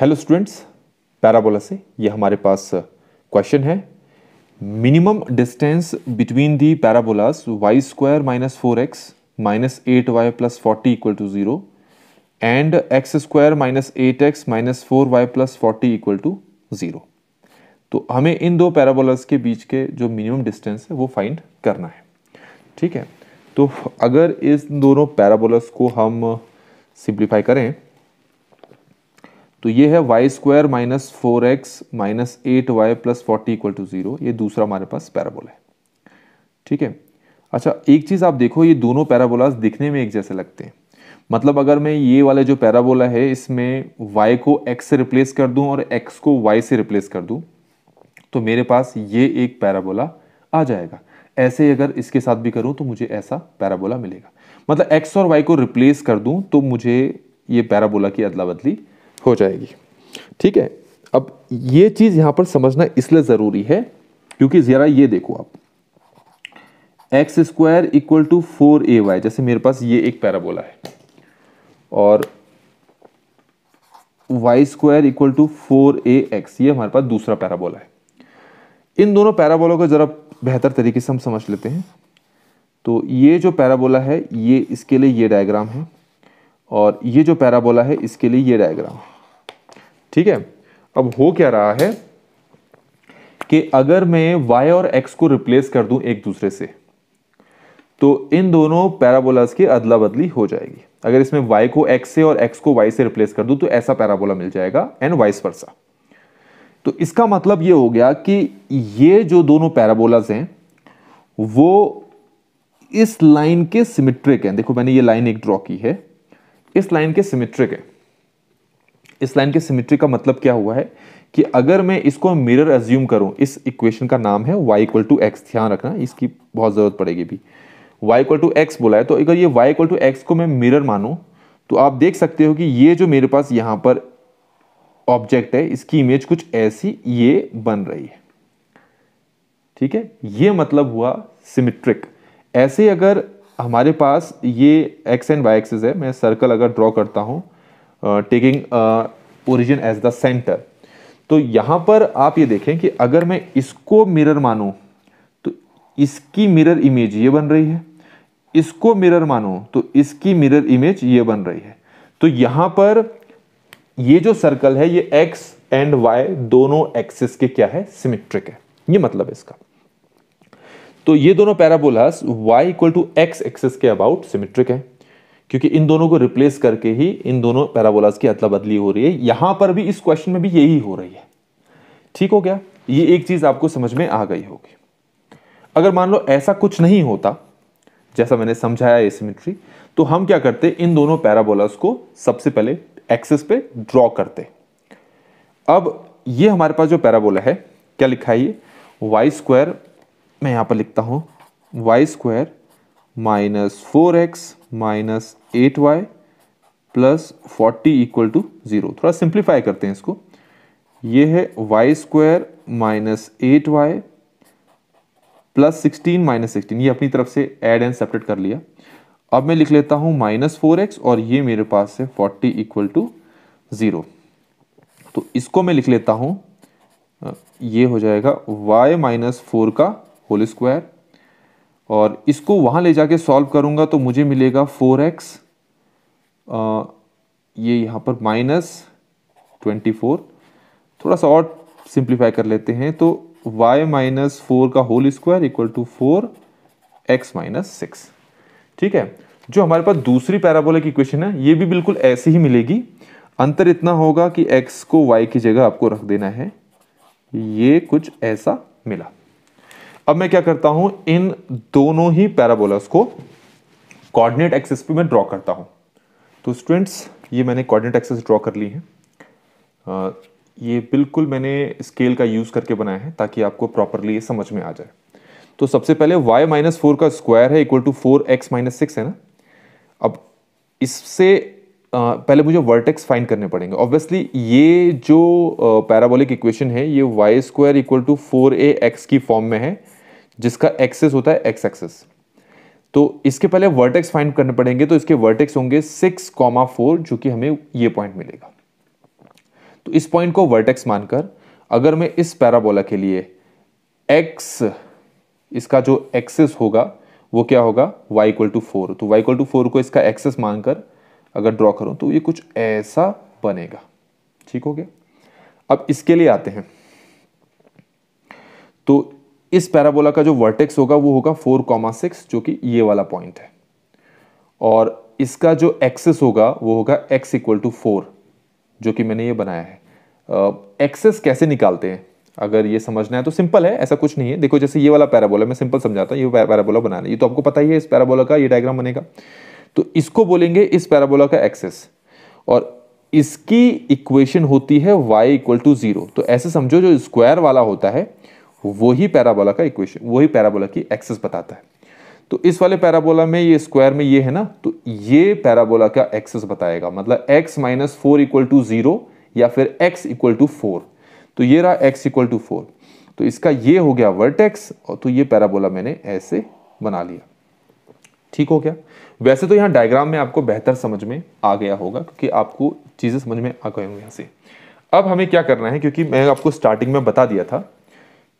hello students parabola से ये हमारे पास क्वेश्चन है minimum distance between the parabolas y square minus four x minus eight y plus forty equal to zero and x square minus eight x minus four y plus forty equal to zero तो हमें इन दो parabolas के बीच के जो minimum distance है वो find करना है ठीक है तो अगर इस दोनों पैराबोलास को हम सिंप्लीफाई करें तो ये है y square minus four x minus eight y plus forty equal to zero ये दूसरा हमारे पास पैराबोल है ठीक है अच्छा एक चीज़ आप देखो ये दोनों पैराबोलाज दिखने में एक जैसे लगते हैं मतलब अगर मैं ये वाले जो पैराबोला है इसमें y को x से रिप्लेस कर दूं और x को y से रिप्लेस कर दूं तो मेरे पास ये एक पैराबोला आ जाएगा ऐसे ही अगर इसके साथ भी करूं तो मुझे ऐसा पैराबोला मिलेगा मतलब x और y को रिप्लेस कर दूं तो मुझे ये पैराबोला की अदला बदली हो जाएगी ठीक है अब ये चीज़ यहां पर समझना इसलिए ज़रूरी है क्योंकि ज़रा ये देखो आप x square equal to four A y जैसे मेरे पास ये एक पैराबोला है और y square equal to four A x ये हमारे पास दूसरा पैराबोला है इन दोनों पैराबोलों को ज़रा बेहतर तरीके से हम समझ लेते हैं तो ये जो पैराबोला है ये इसके लिए ये डायग्राम है और ये जो पैराबोला है इसके लिए ये डायग्राम ठीक है अब हो क्या रहा है कि अगर मैं y और x को रिप्लेस कर दूं एक दूसरे से तो इन दोनों पैराबोलाज की अदला बदली हो जाएगी अगर इसमें y को x से और x को y से रिप्लेस कर दूं तो ऐसा पैराबोला मिल जाएगा एंड वाइस वर्सा तो इसका मतलब ये हो गया कि ये जो दोनों पैराबोलाज हैं वो इस लाइन के सिमेट्रिक हैं देखो मैंने ये लाइन एक ड्रॉ की है इस लाइन के सिमेट्रिक है इस लाइन के सिमेट्रिक का मतलब क्या हुआ है कि अगर मैं इसको मिरर एज्यूम करूं इस इक्वेशन का नाम है y इक्वल टू एक्स ध्यान रखना इसकी बहुत ज़रूरत पड़ेगी भी y इक्वल टू एक्स बोला है तो अगर ये y इक्वल टू एक्स को मैं मिरर मानूं तो आप देख सकते हो कि ये जो मेरे पास यहां पर ऑब्जेक्ट है इसकी इमेज कुछ ऐसी ये बन रही है ठीक है ये मतलब हुआ सिमिट्रिक ऐसे अगर हमारे पास ये एक्स एंड वाई एक्सेस है मैं सर्कल अगर ड्रॉ करता हूँ taking origin as the centre तो यहाँ पर आप ये देखें कि अगर मैं इसको मिरर मानूँ तो इसकी मिरर इमेज ये बन रही है इसको मिरर मानूँ तो इसकी मिरर इमेज ये बन रही है तो यहाँ पर ये जो सर्कल है ये एक्स एंड वाई दोनों एक्सेस के क्या है सिमेट्रिक है ये मतलब है इसका तो ये दोनों parabolas y equal to x axes के अबाउट सिमेट्रिक है क्योंकि इन दोनों को रिप्लेस करके ही इन दोनों पैराबोलास की अदला बदली हो रही है यहां पर भी इस क्वेश्चन में भी यही हो रही है ठीक हो गया ये एक चीज आपको समझ में आ गई होगी अगर मान लो ऐसा कुछ नहीं होता जैसा मैंने समझाया ये सिमेट्री तो हम क्या करते इन दोनों पैराबोलास को सबसे पहले एक्सेस पे ड्रॉ करते अब ये हमारे पास जो पैराबोला है क्या लिखा है ये वाई स्क्वायर मैं यहाँ पर लिखता हूँ y square minus four x minus eight y plus forty equal to zero थोड़ा सिंप्लीफाई करते हैं इसको ये है y square minus eight y plus sixteen minus sixteen ये अपनी तरफ से ऐड एंड सेपरेट कर लिया अब मैं लिख लेता हूँ माइनस फोर एक्स और ये मेरे पास है फोर्टी इक्वल टू ज़ीरो तो इसको मैं लिख लेता हूँ ये हो जाएगा y माइनस फोर का होल स्क्वायर और इसको वहां ले जाके सॉल्व करूंगा तो मुझे मिलेगा फोर एक्स ये यहां पर माइनस ट्वेंटी फोर थोड़ा सा और सिंप्लीफाई कर लेते हैं तो y माइनस फोर का whole square equal to four x minus six ठीक है जो हमारे पास दूसरी पैराबोलिक इक्वेशन है ये भी बिल्कुल ऐसे ही मिलेगी अंतर इतना होगा कि x को y की जगह आपको रख देना है ये कुछ ऐसा मिला अब मैं क्या करता हूं इन दोनों ही पैराबोलास को कोऑर्डिनेट एक्सेस पे मैं ड्रॉ करता हूं तो स्टूडेंट्स ये मैंने कोऑर्डिनेट एक्सेस ड्रॉ कर ली है आ, ये बिल्कुल मैंने स्केल का यूज़ करके बनाया है ताकि आपको प्रॉपरली ये समझ में आ जाए तो सबसे पहले y माइनस फोर का स्क्वायर है equal to four x minus six है ना अब इससे पहले मुझे वर्टेक्स फाइंड करने पड़ेंगे ऑब्वियसली ये जो पैराबोलिक इक्वेशन है ये y square equal to four A x की फॉर्म में है जिसका एक्सेस होता है एक्स एक्सेस तो इसके पहले वर्टेक्स फाइंड करने पड़ेंगे तो इसके वर्टेक्स होंगे सिक्स कॉमा फोर जो कि हमें ये पॉइंट मिलेगा तो इस पॉइंट को वर्टेक्स मानकर अगर मैं इस पैराबोला के लिए एक्स इसका जो एक्सेस होगा वो क्या होगा वाई इक्वल टू फोर तो वाई इक्वल टू फोर को इसका एक्सेस मानकर अगर ड्रॉ करूं तो ये कुछ ऐसा बनेगा ठीक हो गया अब इसके लिए आते हैं तो इस पैराबोला का जो वर्टेक्स होगा वो होगा फोर कॉमा सिक्स जो कि ये वाला पॉइंट है और इसका जो एक्सेस होगा वो होगा एक्स इक्वल टू फोर जो कि मैंने ये बनाया है एक्सेस uh, कैसे निकालते हैं अगर ये समझना है तो सिंपल है ऐसा कुछ नहीं है देखो जैसे ये वाला पैराबोला मैं सिंपल समझाता हूँ ये पैराबोला बनाना ये तो आपको पता ही है इस पैराबोला का ये डायग्राम बनेगा तो इसको बोलेंगे इस पैराबोला का एक्सेस और इसकी इक्वेशन होती है वाई इक्वल टू ज़ीरो तो ऐसे समझो जो स्क्वायर वाला होता है वही पैराबोला का इक्वेशन वही पैराबोला की एक्सेस बताता है तो इस वाले पैराबोला में ये स्क्वायर में ये है ना तो ये पैराबोला का एक्सेस बताएगा मतलब x minus four equal to zero या फिर x इक्वल टू फोर तो ये रहा x इक्वल टू फोर तो इसका ये हो गया वर्टेक्स और तो ये पैराबोला मैंने ऐसे बना लिया ठीक हो गया वैसे तो यहाँ डायग्राम में आपको बेहतर समझ में आ गया होगा क्योंकि आपको चीज़ें समझ में आ गए होंगे यहाँ से अब हमें क्या करना है क्योंकि मैं आपको स्टार्टिंग में बता दिया था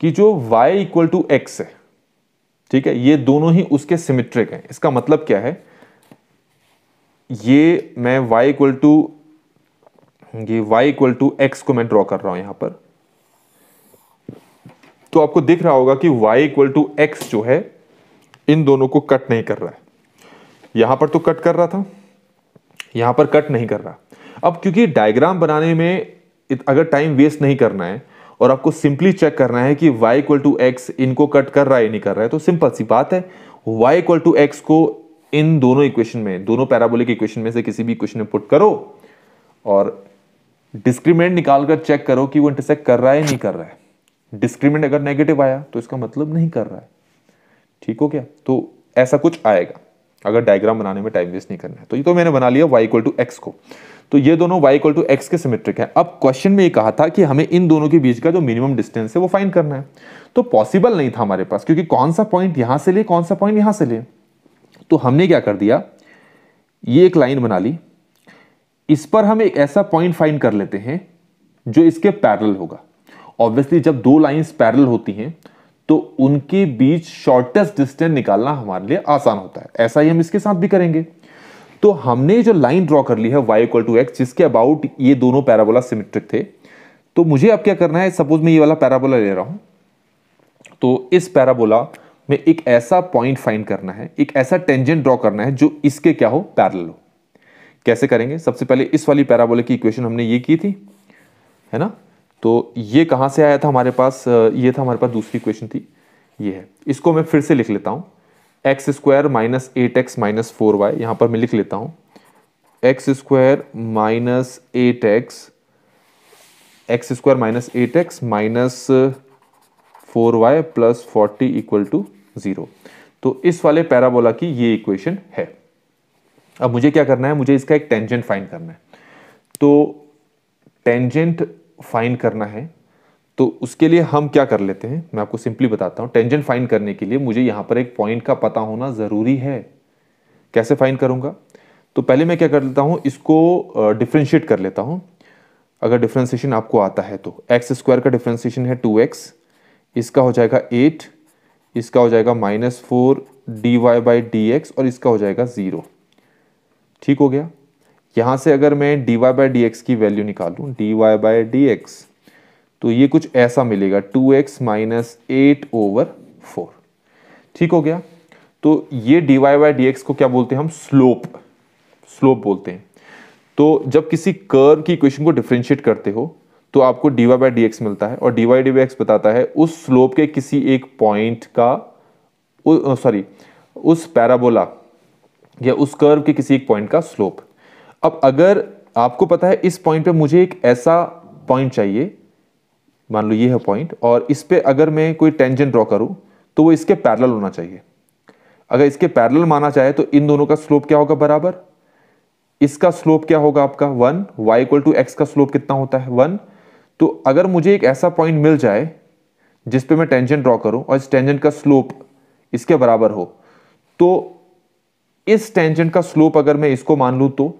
कि जो y इक्वल टू एक्स है ठीक है ये दोनों ही उसके सिमिट्रिक हैं इसका मतलब क्या है ये मैं y इक्वल टू ये y इक्वल टू एक्स को मैं ड्रॉ कर रहा हूं यहां पर तो आपको दिख रहा होगा कि y इक्वल टू एक्स जो है इन दोनों को कट नहीं कर रहा है यहां पर तो कट कर रहा था यहां पर कट नहीं कर रहा अब क्योंकि डायग्राम बनाने में अगर टाइम वेस्ट नहीं करना है और आपको सिंपली चेक करना है कि y इक्वल टू एक्स इनको कट कर रहा है नहीं कर रहा है तो सिंपल सी बात है y इक्वल टू एक्स को इन दोनों इक्वेशन में दोनों पैराबोलिक इक्वेशन में से किसी भी इक्वेशन में पुट करो और डिस्क्रिमिनेंट निकाल कर चेक करो कि वो इंटरसेक्ट कर रहा है नहीं कर रहा है डिस्क्रिमिनेंट अगर नेगेटिव आया तो इसका मतलब नहीं कर रहा है ठीक हो क्या तो ऐसा कुछ आएगा अगर डायग्राम बनाने में टाइम वेस्ट नहीं करना है तो ये तो मैंने बना लिया y इक्वल टू एक्स को तो ये दोनों y इक्वल टू एक्स के सिमेट्रिक है अब क्वेश्चन में ये कहा था कि हमें इन दोनों के बीच का जो मिनिमम डिस्टेंस है वो फाइंड करना है तो पॉसिबल नहीं था हमारे पास क्योंकि कौन सा पॉइंट यहां से ले कौन सा पॉइंट यहां से ले तो हमने क्या कर दिया ये एक लाइन बना ली इस पर हम एक ऐसा पॉइंट फाइंड कर लेते हैं जो इसके पैरल होगा ऑब्वियसली जब दो लाइंस पैरल होती हैं तो उनके बीच शॉर्टेस्ट डिस्टेंस निकालना हमारे लिए आसान होता है ऐसा ही हम इसके साथ भी करेंगे तो हमने जो लाइन ड्रॉ कर ली है वाई इक्वल टू एक्स जिसके अबाउट ये दोनों पैराबोला सिमेट्रिक थे तो मुझे अब क्या करना है सपोज मैं ये वाला पैराबोला ले रहा हूं तो इस पैराबोला में एक ऐसा पॉइंट फाइंड करना है एक ऐसा टेंजेंट ड्रॉ करना है जो इसके क्या हो पैरल हो कैसे करेंगे सबसे पहले इस वाली पैराबोला की इक्वेशन हमने ये की थी है ना तो ये कहां से आया था हमारे पास ये था हमारे पास दूसरी इक्वेशन थी ये है इसको मैं फिर से लिख लेता हूं x square minus eight x minus four y यहाँ पर मैं लिख लेता हूँ x square minus eight x x square minus eight x minus four y plus forty equal to zero तो इस वाले पैराबोला की ये इक्वेशन है अब मुझे क्या करना है मुझे इसका एक टेंजेंट फाइंड करना है तो टेंजेंट फाइंड करना है तो उसके लिए हम क्या कर लेते हैं मैं आपको सिंपली बताता हूं टेंजेंट फाइन करने के लिए मुझे यहां पर एक पॉइंट का पता होना ज़रूरी है कैसे फाइन करूंगा तो पहले मैं क्या कर लेता हूं इसको डिफ्रेंशिएट कर लेता हूं अगर डिफ्रेंसिएशन आपको आता है तो एक्स स्क्वायर का डिफ्रेंसिएशन है टू एक्स इसका हो जाएगा एट इसका हो जाएगा minus four d y by d x और इसका हो जाएगा ज़ीरो ठीक हो गया यहां से अगर मैं d y by d x की वैल्यू निकालू d y by d x तो ये कुछ ऐसा मिलेगा two x minus eight over four ठीक हो गया तो ये d y y d x को क्या बोलते हैं हम स्लोप स्लोप बोलते हैं तो जब किसी कर्व की इक्वेशन को डिफ्रेंशिएट करते हो तो आपको d y by d x मिलता है और डी वाई डी एक्स बताता है उस स्लोप के किसी एक पॉइंट का सॉरी उस पैराबोला या उस कर्व के किसी एक पॉइंट का स्लोप अब अगर आपको पता है इस पॉइंट पे मुझे एक ऐसा पॉइंट चाहिए मान लो ये है पॉइंट और इस पर अगर मैं कोई टेंजन ड्रॉ करूँ तो वो इसके पैरल होना चाहिए अगर इसके पैरल माना चाहे तो इन दोनों का स्लोप क्या होगा बराबर इसका स्लोप क्या होगा आपका one y equal to x का स्लोप कितना होता है वन तो अगर मुझे एक ऐसा पॉइंट मिल जाए जिस पे मैं टेंजन ड्रॉ करूं और इस टेंजन का स्लोप इसके बराबर हो तो इस टेंजन का स्लोप अगर मैं इसको मान लूं तो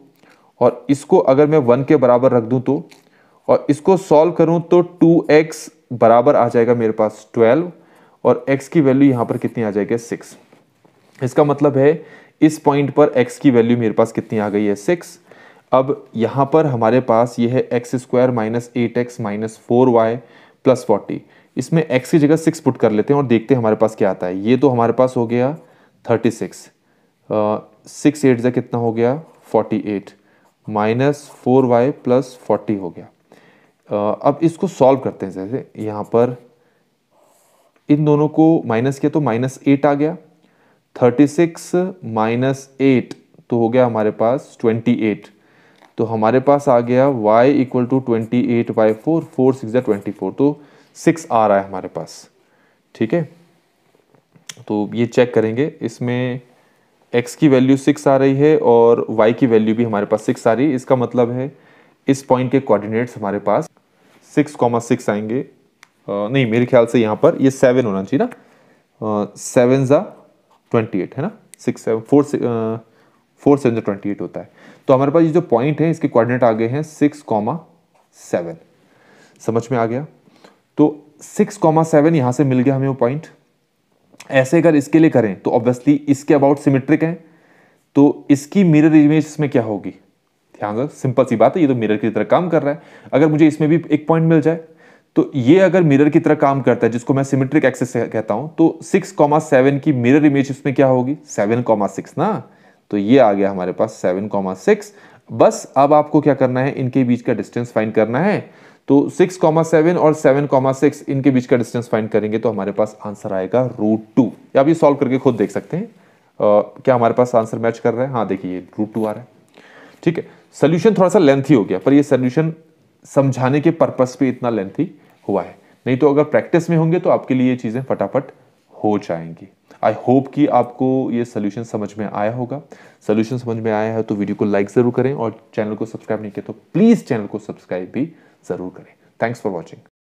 और इसको अगर मैं वन के बराबर रख दूं तो और इसको सॉल्व करूं तो 2x बराबर आ जाएगा मेरे पास 12 और x की वैल्यू यहाँ पर कितनी आ जाएगी 6 इसका मतलब है इस पॉइंट पर x की वैल्यू मेरे पास कितनी आ गई है 6 अब यहाँ पर हमारे पास ये है x square minus eight x minus four y plus forty इसमें x की जगह सिक्स पुट कर लेते हैं और देखते हैं हमारे पास क्या आता है ये तो हमारे पास हो गया थर्टी सिक्स सिक्स एट जै कितना हो गया forty eight minus four y plus forty हो गया अब इसको सॉल्व करते हैं जैसे यहाँ पर इन दोनों को माइनस किया तो माइनस एट आ गया थर्टी सिक्स माइनस एट तो हो गया हमारे पास ट्वेंटी एट तो हमारे पास आ गया y equal to twenty eight by four four six या ट्वेंटी फोर तो सिक्स आ रहा है हमारे पास ठीक है तो ये चेक करेंगे इसमें x की वैल्यू सिक्स आ रही है और y की वैल्यू भी हमारे पास सिक्स आ रही है इसका मतलब है इस पॉइंट के कोऑर्डिनेट्स हमारे पास सिक्स कॉमा सिक्स आएंगे आ, नहीं मेरे ख्याल से यहाँ पर ये सेवन होना चाहिए ना सेवन ज़ा ट्वेंटी एट है ना six seven four four seven ज़ा ट्वेंटी एट होता है तो हमारे पास ये जो पॉइंट है इसके कोऑर्डिनेट आ गए हैं सिक्स कॉमा सेवन समझ में आ गया तो सिक्स कॉमा सेवन यहाँ से मिल गया हमें वो पॉइंट ऐसे अगर इसके लिए करें तो ऑब्वियसली इसके अबाउट सिमेट्रिक हैं तो इसकी मिरर इमेज इसमें क्या होगी ध्यान से सिंपल सी बात है ये तो मिरर की तरह काम कर रहा है अगर मुझे इसमें भी एक पॉइंट मिल जाए तो ये अगर मिरर की तरह काम करता है जिसको मैं सिमेट्रिक एक्सेस कहता हूं तो सिक्स कॉमा सेवन की मिरर इमेज इसमें क्या होगी सेवन कॉमा सिक्स ना तो ये आ गया हमारे पास सेवन कॉमा सिक्स बस अब आपको क्या करना है इनके बीच का डिस्टेंस फाइंड करना है तो सिक्स कॉमा सेवन और सेवन कॉमा सिक्स इनके बीच का डिस्टेंस फाइंड करेंगे तो हमारे पास आंसर आएगा रूट टू आप ये सॉल्व करके खुद देख सकते हैं आ, क्या हमारे पास आंसर मैच कर रहा है हाँ देखिए रूट टू आ रहा है ठीक है सोल्यूशन थोड़ा सा लेंथी हो गया पर ये सोल्यूशन समझाने के पर्पज पे इतना लेंथी हुआ है नहीं तो अगर प्रैक्टिस में होंगे तो आपके लिए ये चीज़ें फटाफट हो जाएंगी आई होप कि आपको ये सोल्यूशन समझ में आया होगा सोल्यूशन समझ में आया है तो वीडियो को लाइक ज़रूर करें और चैनल को सब्सक्राइब नहीं किया तो प्लीज़ चैनल को सब्सक्राइब भी ज़रूर करें थैंक्स फॉर वॉचिंग